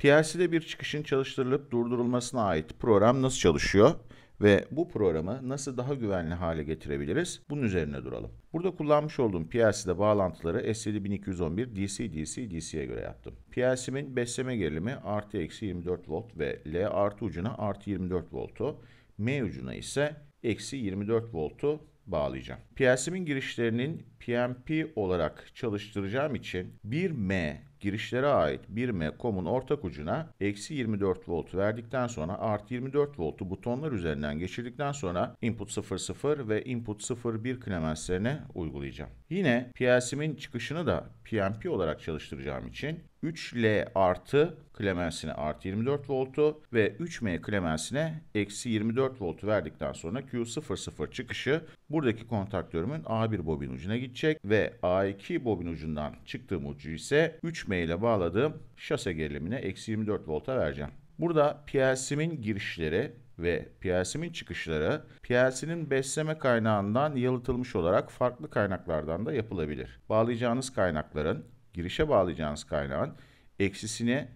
PLC'de bir çıkışın çalıştırılıp durdurulmasına ait program nasıl çalışıyor? ve bu programı nasıl daha güvenli hale getirebiliriz? Bunun üzerine duralım. Burada kullanmış olduğum PLC'de bağlantıları S7211 DC DC DC'ye göre yaptım. PLC'min besleme gerilimi artı eksi 24 volt ve L artı ucuna artı 24 voltu, M ucuna ise eksi 24 voltu bağlayacağım. PLC'min girişlerinin PMP olarak çalıştıracağım için 1M girişlere ait 1M komun ortak ucuna eksi 24 volt verdikten sonra artı 24 voltu butonlar üzerinden geçirdikten sonra input 00 ve input 01 klemenslerine uygulayacağım. Yine PLC'min çıkışını da PMP olarak çalıştıracağım için 3L artı klemensine artı 24 voltu ve 3M klemensine eksi 24 voltu verdikten sonra Q00 çıkışı buradaki kontaktörümün A1 bobin ucuna gidecek ve A2 bobin ucundan çıktığım ucu ise 3M ile bağladığım şase gerilimine eksi 24 volta vereceğim. Burada PLC'min girişleri ve PLC'nin çıkışları PLC'nin besleme kaynağından yalıtılmış olarak farklı kaynaklardan da yapılabilir. Bağlayacağınız kaynakların, girişe bağlayacağınız kaynağın eksisini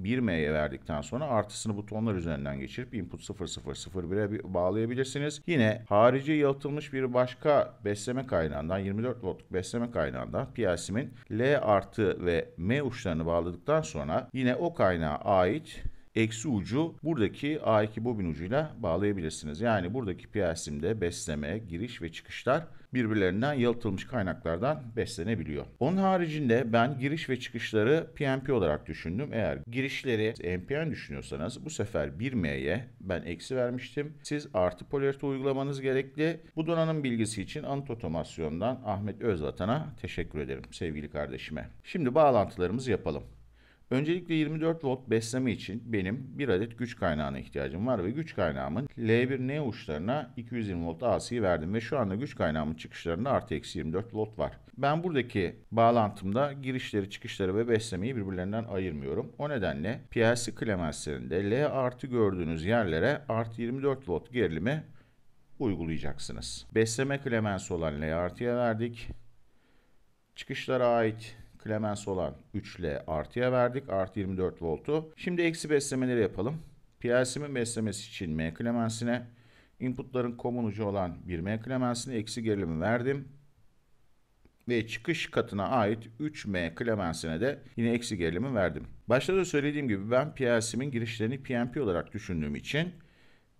1M'ye verdikten sonra artısını butonlar üzerinden geçirip input 0001'e bağlayabilirsiniz. Yine harici yalıtılmış bir başka besleme kaynağından 24 voltluk besleme kaynağından PLC'nin L artı ve M uçlarını bağladıktan sonra yine o kaynağa ait eksi ucu buradaki A2 bobin ucuyla bağlayabilirsiniz. Yani buradaki PLC'imde besleme, giriş ve çıkışlar birbirlerinden yalıtılmış kaynaklardan beslenebiliyor. Onun haricinde ben giriş ve çıkışları PNP olarak düşündüm. Eğer girişleri NPN düşünüyorsanız bu sefer 1M'ye ben eksi vermiştim. Siz artı polarite uygulamanız gerekli. Bu donanım bilgisi için Anıt Otomasyon'dan Ahmet Özvatan'a teşekkür ederim sevgili kardeşime. Şimdi bağlantılarımızı yapalım. Öncelikle 24 volt besleme için benim bir adet güç kaynağına ihtiyacım var ve güç kaynağımın L1N uçlarına 220 volt AC'yi verdim ve şu anda güç kaynağımın çıkışlarında artı eksi 24 volt var. Ben buradaki bağlantımda girişleri, çıkışları ve beslemeyi birbirlerinden ayırmıyorum. O nedenle PLC klemenslerinde L artı gördüğünüz yerlere artı 24 volt gerilimi uygulayacaksınız. Besleme klemensi olan L artıya verdik. Çıkışlara ait Klemens olan 3 ile artıya verdik. Artı 24 voltu. Şimdi eksi beslemeleri yapalım. PLC'min beslemesi için M Clemens'ine inputların komun ucu olan 1M Clemens'ine eksi gerilimi verdim. Ve çıkış katına ait 3M Clemens'ine de yine eksi gerilimi verdim. Başta da söylediğim gibi ben PLC'min girişlerini PMP olarak düşündüğüm için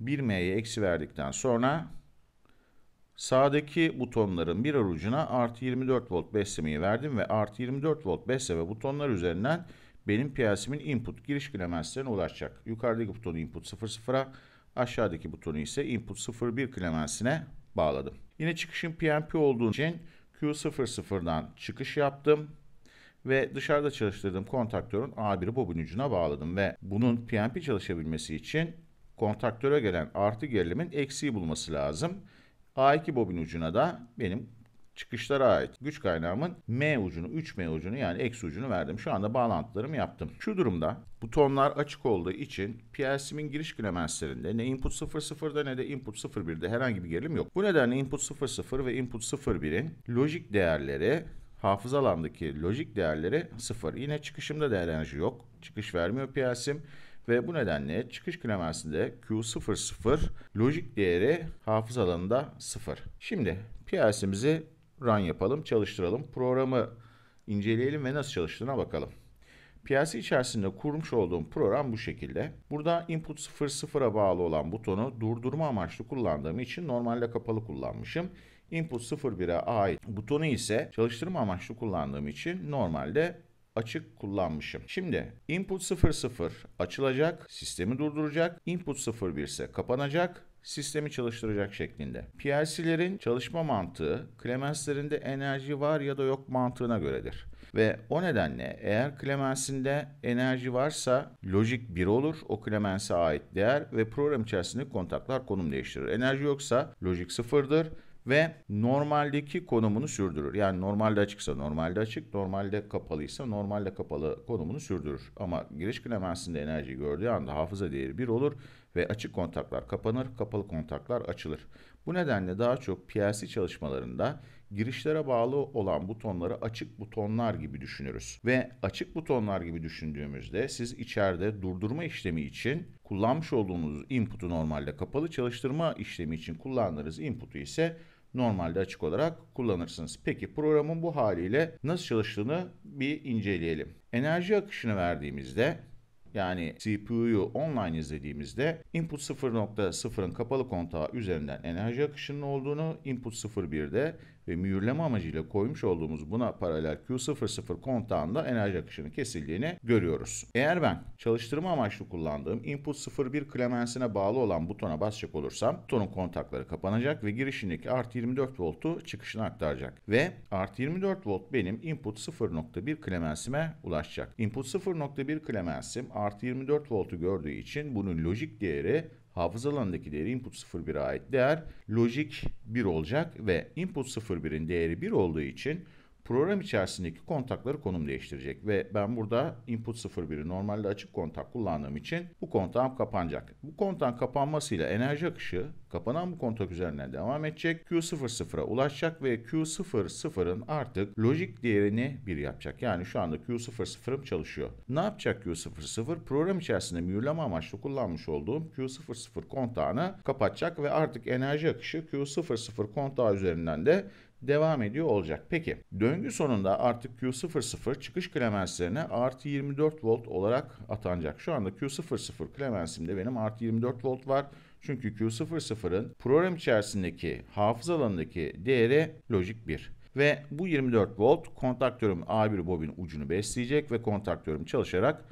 1M'ye eksi verdikten sonra Sağdaki butonların bir ucuna artı 24 volt beslemeyi verdim ve artı 24 volt besleme butonlar üzerinden benim PLC'min input giriş klemenslerine ulaşacak. Yukarıdaki butonu input 00'a, aşağıdaki butonu ise input 01 klemensine bağladım. Yine çıkışın PNP olduğu için Q00'dan çıkış yaptım ve dışarıda çalıştırdığım kontaktörün A1 bobin ucuna bağladım ve bunun PNP çalışabilmesi için kontaktöre gelen artı gerilimin eksiği bulması lazım a 2 bobin ucuna da benim çıkışlara ait güç kaynağımın M ucunu, 3M ucunu yani eksi ucunu verdim. Şu anda bağlantılarımı yaptım. Şu durumda butonlar açık olduğu için PLC'min giriş klemenslerinde ne input 00'da ne de input 01'de herhangi bir gerilim yok. Bu nedenle input 00 ve input 01'in lojik değerleri hafıza alandaki lojik değerleri 0. Yine çıkışımda da enerji yok. Çıkış vermiyor PLC'm ve bu nedenle çıkış klavyesinde Q00 lojik değeri hafız alanında 0. Şimdi PLC'mizi run yapalım, çalıştıralım. Programı inceleyelim ve nasıl çalıştığına bakalım. PLC içerisinde kurmuş olduğum program bu şekilde. Burada input 00'a bağlı olan butonu durdurma amaçlı kullandığım için normalde kapalı kullanmışım. Input 01'e ait butonu ise çalıştırma amaçlı kullandığım için normalde açık kullanmışım. Şimdi input 00 açılacak, sistemi durduracak. Input 01 ise kapanacak, sistemi çalıştıracak şeklinde. PLC'lerin çalışma mantığı klemenslerinde enerji var ya da yok mantığına göredir. Ve o nedenle eğer klemensinde enerji varsa Logic 1 olur o klemense ait değer ve program içerisinde kontaklar konum değiştirir. Enerji yoksa Logic 0'dır ve normaldeki konumunu sürdürür. Yani normalde açıksa normalde açık, normalde kapalıysa normalde kapalı konumunu sürdürür. Ama giriş klemensinde enerji gördüğü anda hafıza değeri 1 olur ve açık kontaklar kapanır, kapalı kontaklar açılır. Bu nedenle daha çok PLC çalışmalarında girişlere bağlı olan butonları açık butonlar gibi düşünürüz. Ve açık butonlar gibi düşündüğümüzde siz içeride durdurma işlemi için kullanmış olduğunuz input'u normalde kapalı çalıştırma işlemi için kullanırız input'u ise normalde açık olarak kullanırsınız. Peki programın bu haliyle nasıl çalıştığını bir inceleyelim. Enerji akışını verdiğimizde yani CPU'yu online izlediğimizde input 0.0'ın kapalı kontağı üzerinden enerji akışının olduğunu, input 0.1'de ve mühürleme amacıyla koymuş olduğumuz buna paralel Q00 kontağında enerji akışının kesildiğini görüyoruz. Eğer ben çalıştırma amaçlı kullandığım input 01 klemensine bağlı olan butona basacak olursam butonun kontakları kapanacak ve girişindeki artı 24 voltu çıkışına aktaracak ve artı 24 volt benim input 0.1 klemensime ulaşacak. Input 0.1 klemensim artı 24 voltu gördüğü için bunun lojik değeri hafız alanındaki değeri input 01'e ait değer lojik 1 olacak ve input 01'in değeri 1 olduğu için program içerisindeki kontakları konum değiştirecek ve ben burada input 01'i normalde açık kontak kullandığım için bu kontağım kapanacak. Bu kontağın kapanmasıyla enerji akışı kapanan bu kontak üzerinden devam edecek. Q00'a ulaşacak ve Q00'ın artık lojik değerini 1 yapacak. Yani şu anda Q00'ım çalışıyor. Ne yapacak Q00? Program içerisinde mühürleme amaçlı kullanmış olduğum Q00 kontağını kapatacak ve artık enerji akışı Q00 kontağı üzerinden de devam ediyor olacak. Peki döngü sonunda artık Q00 çıkış klemenslerine artı 24 volt olarak atanacak. Şu anda Q00 klemensimde benim artı 24 volt var. Çünkü Q00'ın program içerisindeki hafız alanındaki değeri lojik 1 ve bu 24 volt kontaktörüm A1 bobin ucunu besleyecek ve kontaktörüm çalışarak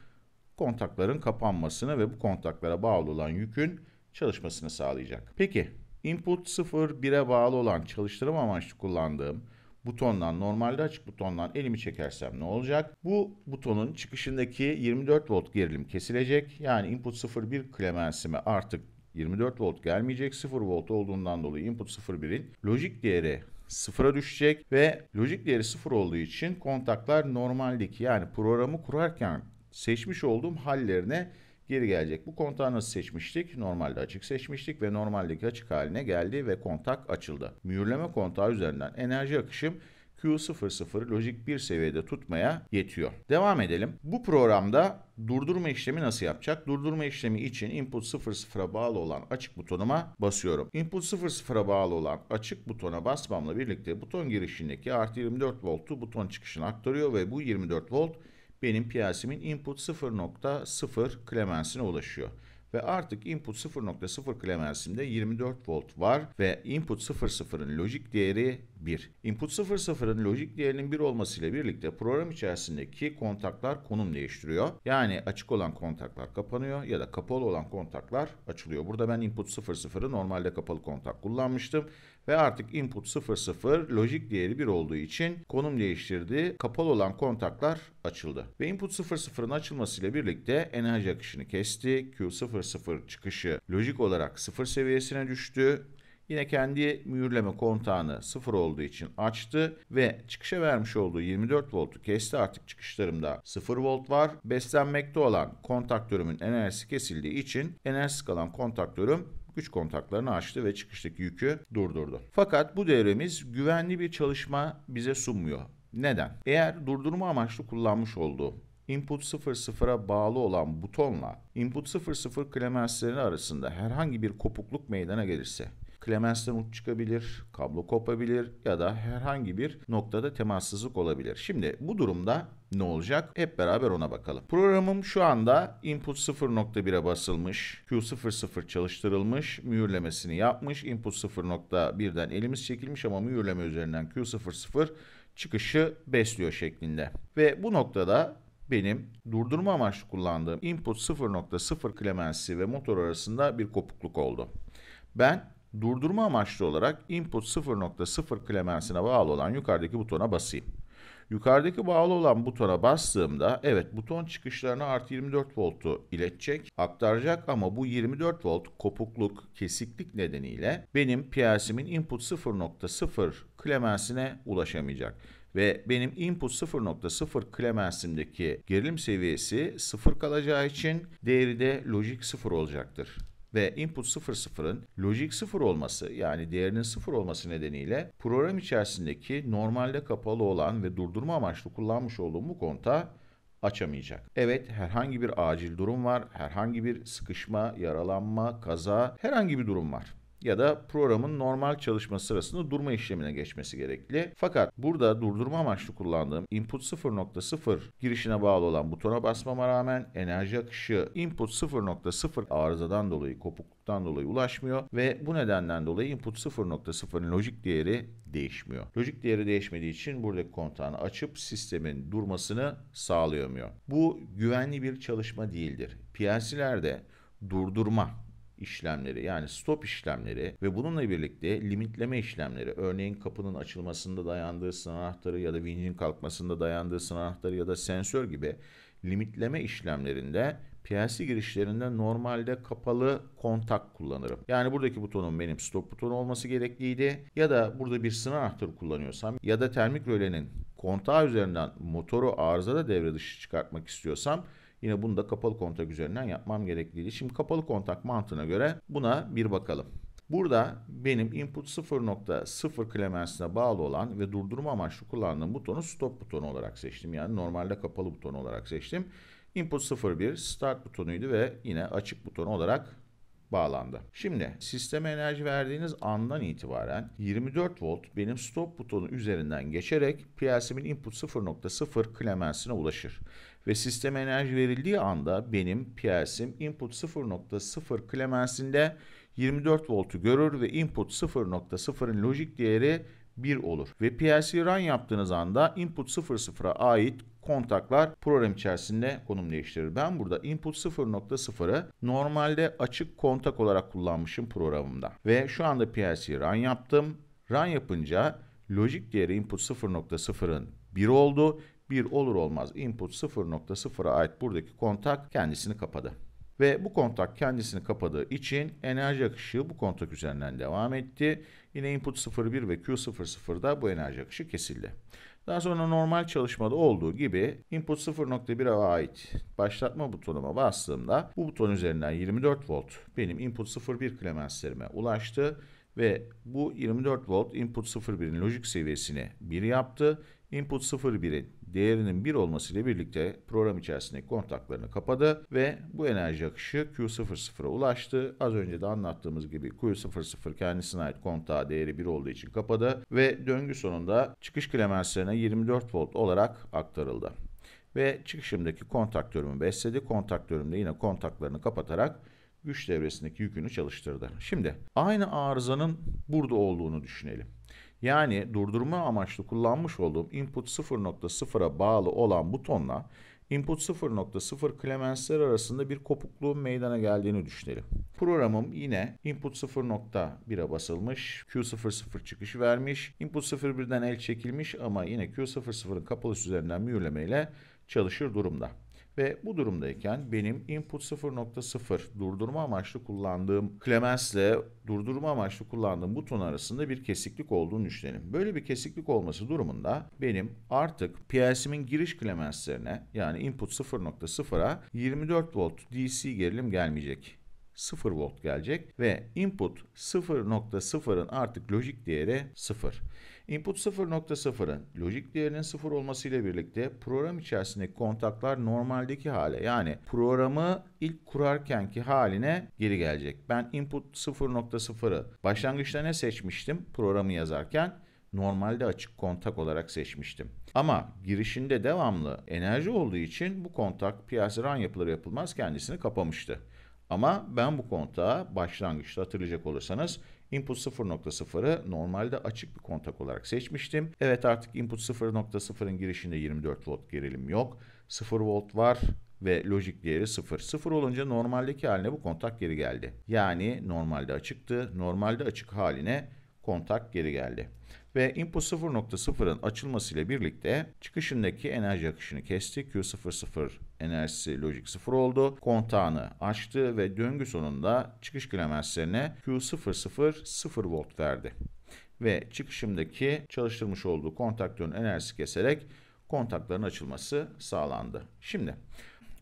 kontakların kapanmasını ve bu kontaklara bağlı olan yükün çalışmasını sağlayacak. Peki Input 0 1'e bağlı olan çalıştırma amaçlı kullandığım butondan normalde açık butondan elimi çekersem ne olacak? Bu butonun çıkışındaki 24 volt gerilim kesilecek. Yani input 0-1 klemensime artık 24 volt gelmeyecek. 0 volt olduğundan dolayı input 0.1'in lojik değeri sıfıra düşecek ve lojik değeri sıfır olduğu için kontaklar normaldeki yani programı kurarken seçmiş olduğum hallerine geri gelecek. Bu kontağı nasıl seçmiştik? Normalde açık seçmiştik ve normaldeki açık haline geldi ve kontak açıldı. Mühürleme kontağı üzerinden enerji akışım Q00 lojik bir seviyede tutmaya yetiyor. Devam edelim. Bu programda durdurma işlemi nasıl yapacak? Durdurma işlemi için input 00'a bağlı olan açık butonuma basıyorum. Input 00'a bağlı olan açık butona basmamla birlikte buton girişindeki artı 24 voltu buton çıkışına aktarıyor ve bu 24 volt benim piyasimin input 0.0 klemensine ulaşıyor ve artık input 0.0 klemensimde 24 volt var ve input 00'ın lojik değeri 1. Input 00'ın lojik değerinin 1 olmasıyla birlikte program içerisindeki kontaklar konum değiştiriyor. Yani açık olan kontaklar kapanıyor ya da kapalı olan kontaklar açılıyor. Burada ben input 00'ı normalde kapalı kontak kullanmıştım ve artık input 00 lojik değeri 1 olduğu için konum değiştirdi. Kapalı olan kontaklar açıldı. Ve input 00'ın açılmasıyla birlikte enerji akışını kesti. Q00 çıkışı lojik olarak 0 seviyesine düştü. Yine kendi mühürleme kontağını 0 olduğu için açtı ve çıkışa vermiş olduğu 24 voltu kesti. Artık çıkışlarımda 0 volt var. Beslenmekte olan kontaktörümün enerjisi kesildiği için enerjisi kalan kontaktörüm güç kontaklarını açtı ve çıkıştaki yükü durdurdu. Fakat bu devremiz güvenli bir çalışma bize sunmuyor. Neden? Eğer durdurma amaçlı kullanmış olduğu input 00'a bağlı olan butonla input 00 klemensleri arasında herhangi bir kopukluk meydana gelirse Klemens'ten uç çıkabilir, kablo kopabilir ya da herhangi bir noktada temassızlık olabilir. Şimdi bu durumda ne olacak? Hep beraber ona bakalım. Programım şu anda input 0.1'e basılmış. Q00 çalıştırılmış. Mühürlemesini yapmış. Input 0.1'den elimiz çekilmiş ama mühürleme üzerinden Q00 çıkışı besliyor şeklinde. Ve bu noktada benim durdurma amaçlı kullandığım input 0.0 klemensi ve motor arasında bir kopukluk oldu. Ben durdurma amaçlı olarak input 0.0 klemensine bağlı olan yukarıdaki butona basayım. Yukarıdaki bağlı olan butona bastığımda evet buton çıkışlarını artı 24 voltu iletecek, aktaracak ama bu 24 volt kopukluk, kesiklik nedeniyle benim PLC'min input 0.0 klemensine ulaşamayacak. Ve benim input 0.0 klemensimdeki gerilim seviyesi 0 kalacağı için değeri de lojik 0 olacaktır ve input 00'ın lojik 0 olması yani değerinin 0 olması nedeniyle program içerisindeki normalde kapalı olan ve durdurma amaçlı kullanmış olduğum bu konta açamayacak. Evet herhangi bir acil durum var, herhangi bir sıkışma, yaralanma, kaza, herhangi bir durum var ya da programın normal çalışma sırasında durma işlemine geçmesi gerekli. Fakat burada durdurma amaçlı kullandığım input 0.0 girişine bağlı olan butona basmama rağmen enerji akışı input 0.0 arızadan dolayı kopukluktan dolayı ulaşmıyor ve bu nedenden dolayı input 0.0'ın lojik değeri değişmiyor. Lojik değeri değişmediği için burada kontağını açıp sistemin durmasını sağlayamıyor. Bu güvenli bir çalışma değildir. PLC'lerde durdurma işlemleri yani stop işlemleri ve bununla birlikte limitleme işlemleri örneğin kapının açılmasında dayandığı sınır anahtarı ya da vincin kalkmasında dayandığı sınır anahtarı ya da sensör gibi limitleme işlemlerinde piyasi girişlerinde normalde kapalı kontak kullanırım. Yani buradaki butonun benim stop butonu olması gerekliydi ya da burada bir sınır anahtarı kullanıyorsam ya da termik rölenin kontağı üzerinden motoru arızada devre dışı çıkartmak istiyorsam Yine bunu da kapalı kontak üzerinden yapmam gerekliydi. Şimdi kapalı kontak mantığına göre buna bir bakalım. Burada benim input 0.0 klemensine bağlı olan ve durdurma amaçlı kullandığım butonu stop butonu olarak seçtim. Yani normalde kapalı buton olarak seçtim. Input 01 start butonuydu ve yine açık buton olarak bağlandı. Şimdi sisteme enerji verdiğiniz andan itibaren 24 volt benim stop butonu üzerinden geçerek PLC'min input 0.0 klemensine ulaşır. Ve sisteme enerji verildiği anda benim PLC'm input 0.0 klemensinde 24 voltu görür ve input 0.0'ın lojik değeri 1 olur. Ve PLC run yaptığınız anda input 00'a ait kontaklar program içerisinde konum değiştirir. Ben burada input 0.0'ı normalde açık kontak olarak kullanmışım programımda. Ve şu anda PLC run yaptım. Run yapınca lojik değeri input 0.0'ın 1 oldu. 1 olur olmaz input 0.0'a ait buradaki kontak kendisini kapadı. Ve bu kontak kendisini kapadığı için enerji akışı bu kontak üzerinden devam etti. Yine input 01 ve Q00'da bu enerji akışı kesildi. Daha sonra normal çalışmada olduğu gibi input 0.1'e ait başlatma butonuma bastığımda bu buton üzerinden 24 volt benim input 0.1 klemenslerime ulaştı ve bu 24 volt input 0.1'in lojik seviyesini 1 yaptı. Input 0.1'in değerinin 1 olması ile birlikte program içerisindeki kontaklarını kapadı ve bu enerji akışı Q00'a ulaştı. Az önce de anlattığımız gibi Q00 kendisine ait kontağı değeri 1 olduğu için kapadı ve döngü sonunda çıkış klemenslerine 24 volt olarak aktarıldı. Ve çıkışımdaki kontaktörümü besledi. Kontaktörümde yine kontaklarını kapatarak güç devresindeki yükünü çalıştırdı. Şimdi aynı arızanın burada olduğunu düşünelim. Yani durdurma amaçlı kullanmış olduğum input 0.0'a bağlı olan butonla input 0.0 klemensler arasında bir kopukluğun meydana geldiğini düşünelim. Programım yine input 0.1'e basılmış, Q00 çıkış vermiş, input 01'den el çekilmiş ama yine Q00'ın kapalı üzerinden mühürlemeyle çalışır durumda. Ve bu durumdayken benim input 0.0 durdurma amaçlı kullandığım Clemens'le durdurma amaçlı kullandığım buton arasında bir kesiklik olduğunu düşünelim. Böyle bir kesiklik olması durumunda benim artık PLC'min giriş Clemens'lerine yani input 0.0'a 24 volt DC gerilim gelmeyecek. 0 volt gelecek ve input 0.0'ın artık lojik değeri 0. Input 0.0'ın lojik değerinin 0 olmasıyla birlikte program içerisindeki kontaklar normaldeki hale yani programı ilk kurarkenki haline geri gelecek. Ben input 0.0'ı başlangıçta ne seçmiştim programı yazarken? normalde açık kontak olarak seçmiştim. Ama girişinde devamlı enerji olduğu için bu kontak piyasa run yapılır yapılmaz kendisini kapamıştı. Ama ben bu kontağa başlangıçta hatırlayacak olursanız input 0.0'ı normalde açık bir kontak olarak seçmiştim. Evet artık input 0.0'ın girişinde 24 volt gerilim yok. 0 volt var ve lojik değeri 0. 0 olunca normaldeki haline bu kontak geri geldi. Yani normalde açıktı. Normalde açık haline kontak geri geldi ve input 0.0'ın açılmasıyla birlikte çıkışındaki enerji akışını kesti. Q00 enerjisi lojik 0 oldu. Kontağını açtı ve döngü sonunda çıkış klemenslerine Q00 0 volt verdi. Ve çıkışımdaki çalıştırmış olduğu kontaktörün enerjisi keserek kontakların açılması sağlandı. Şimdi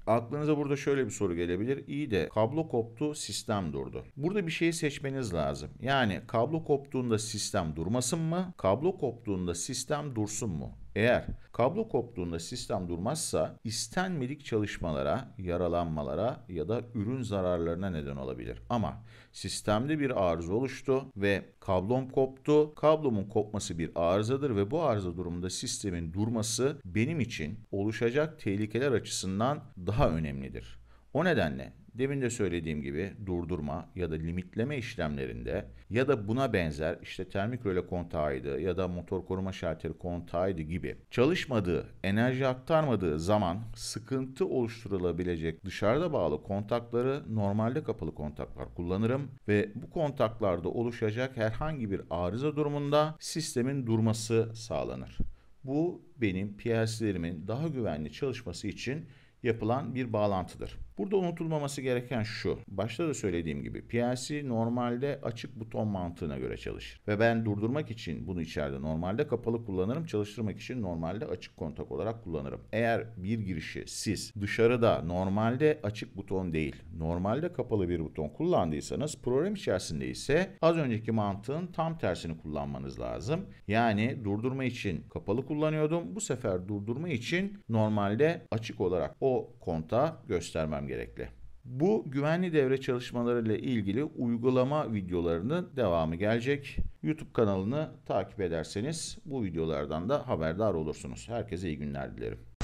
Aklınıza burada şöyle bir soru gelebilir. İyi de kablo koptu, sistem durdu. Burada bir şeyi seçmeniz lazım. Yani kablo koptuğunda sistem durmasın mı? Kablo koptuğunda sistem dursun mu? Eğer kablo koptuğunda sistem durmazsa istenmedik çalışmalara, yaralanmalara ya da ürün zararlarına neden olabilir. Ama sistemde bir arıza oluştu ve kablom koptu. Kablomun kopması bir arızadır ve bu arıza durumunda sistemin durması benim için oluşacak tehlikeler açısından daha önemlidir. O nedenle Demin de söylediğim gibi durdurma ya da limitleme işlemlerinde ya da buna benzer işte termik röle kontağıydı ya da motor koruma şartları kontağıydı gibi çalışmadığı, enerji aktarmadığı zaman sıkıntı oluşturulabilecek dışarıda bağlı kontakları normalde kapalı kontaklar kullanırım ve bu kontaklarda oluşacak herhangi bir arıza durumunda sistemin durması sağlanır. Bu benim PLC'lerimin daha güvenli çalışması için yapılan bir bağlantıdır. Burada unutulmaması gereken şu. Başta da söylediğim gibi PLC normalde açık buton mantığına göre çalışır. Ve ben durdurmak için bunu içeride normalde kapalı kullanırım. Çalıştırmak için normalde açık kontak olarak kullanırım. Eğer bir girişi siz dışarıda normalde açık buton değil, normalde kapalı bir buton kullandıysanız program içerisinde ise az önceki mantığın tam tersini kullanmanız lazım. Yani durdurma için kapalı kullanıyordum. Bu sefer durdurma için normalde açık olarak o konta göstermem gerekli. Bu güvenli devre çalışmaları ile ilgili uygulama videolarının devamı gelecek. YouTube kanalını takip ederseniz bu videolardan da haberdar olursunuz. Herkese iyi günler dilerim.